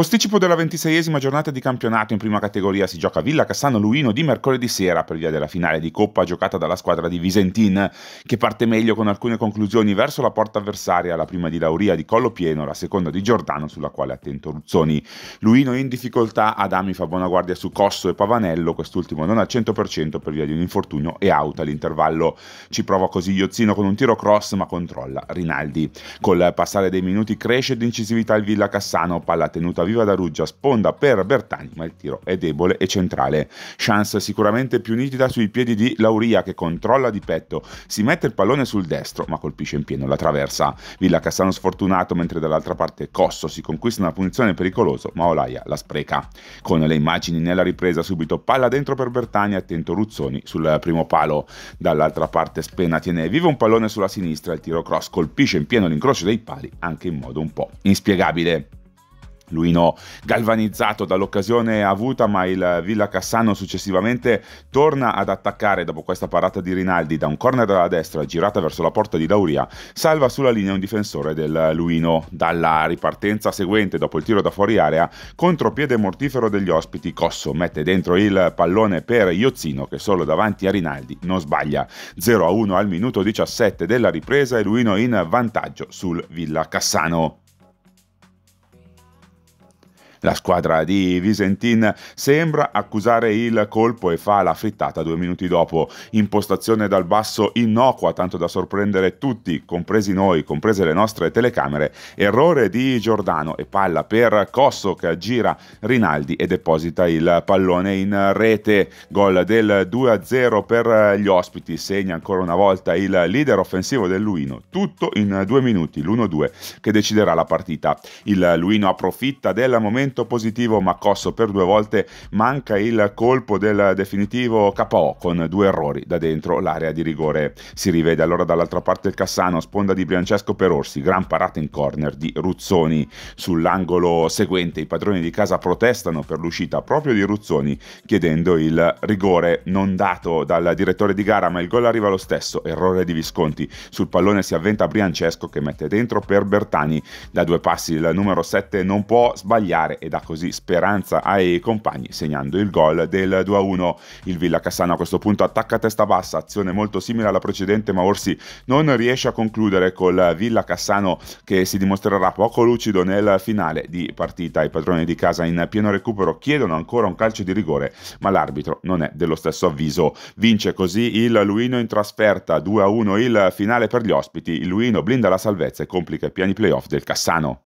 Posticipo della ventiseiesima giornata di campionato in prima categoria si gioca a Villa Cassano Luino di mercoledì sera per via della finale di Coppa giocata dalla squadra di Visentin, che parte meglio con alcune conclusioni verso la porta avversaria, la prima di Lauria di Collo Pieno, la seconda di Giordano sulla quale attento Ruzzoni. Luino in difficoltà, Adami fa buona guardia su Cosso e Pavanello, quest'ultimo non al 100% per via di un infortunio e out all'intervallo. Ci prova così Iozzino con un tiro cross ma controlla Rinaldi. Col passare dei minuti cresce d'incisività il Villa Cassano, palla tenuta via viva da Ruggia, sponda per Bertani, ma il tiro è debole e centrale. Chance sicuramente più nitida sui piedi di Lauria che controlla di petto, si mette il pallone sul destro ma colpisce in pieno la traversa. Villa Cassano sfortunato mentre dall'altra parte Cosso si conquista una punizione pericolosa ma Olaia la spreca. Con le immagini nella ripresa subito palla dentro per Bertani, attento Ruzzoni sul primo palo. Dall'altra parte Spena tiene vivo un pallone sulla sinistra, il tiro cross colpisce in pieno l'incrocio dei pali anche in modo un po' inspiegabile. Luino galvanizzato dall'occasione avuta, ma il Villa Cassano successivamente torna ad attaccare dopo questa parata di Rinaldi da un corner alla destra girata verso la porta di Dauria, salva sulla linea un difensore del Luino. Dalla ripartenza seguente dopo il tiro da fuori area, contropiede mortifero degli ospiti, Cosso mette dentro il pallone per Iozzino che solo davanti a Rinaldi non sbaglia. 0-1 al minuto 17 della ripresa e Luino in vantaggio sul Villa Cassano. La squadra di Visentin sembra accusare il colpo e fa la frittata due minuti dopo. Impostazione dal basso innocua, tanto da sorprendere tutti, compresi noi, comprese le nostre telecamere. Errore di Giordano e palla per Cosso che aggira Rinaldi e deposita il pallone in rete. Gol del 2-0 per gli ospiti. Segna ancora una volta il leader offensivo del Luino. Tutto in due minuti, l'1-2 che deciderà la partita. Il Luino approfitta del momento momento positivo ma Cosso per due volte manca il colpo del definitivo KO con due errori da dentro l'area di rigore. Si rivede allora dall'altra parte il Cassano, sponda di Briancesco per Orsi, gran parata in corner di Ruzzoni. Sull'angolo seguente i padroni di casa protestano per l'uscita proprio di Ruzzoni chiedendo il rigore non dato dal direttore di gara ma il gol arriva lo stesso, errore di Visconti. Sul pallone si avventa Briancesco che mette dentro per Bertani. Da due passi il numero 7 non può sbagliare e dà così speranza ai compagni segnando il gol del 2-1. Il Villa Cassano a questo punto attacca a testa bassa, azione molto simile alla precedente ma Orsi non riesce a concludere col Villa Cassano che si dimostrerà poco lucido nel finale di partita. I padroni di casa in pieno recupero chiedono ancora un calcio di rigore ma l'arbitro non è dello stesso avviso. Vince così il Luino in trasferta 2-1 il finale per gli ospiti. Il Luino blinda la salvezza e complica i piani playoff del Cassano.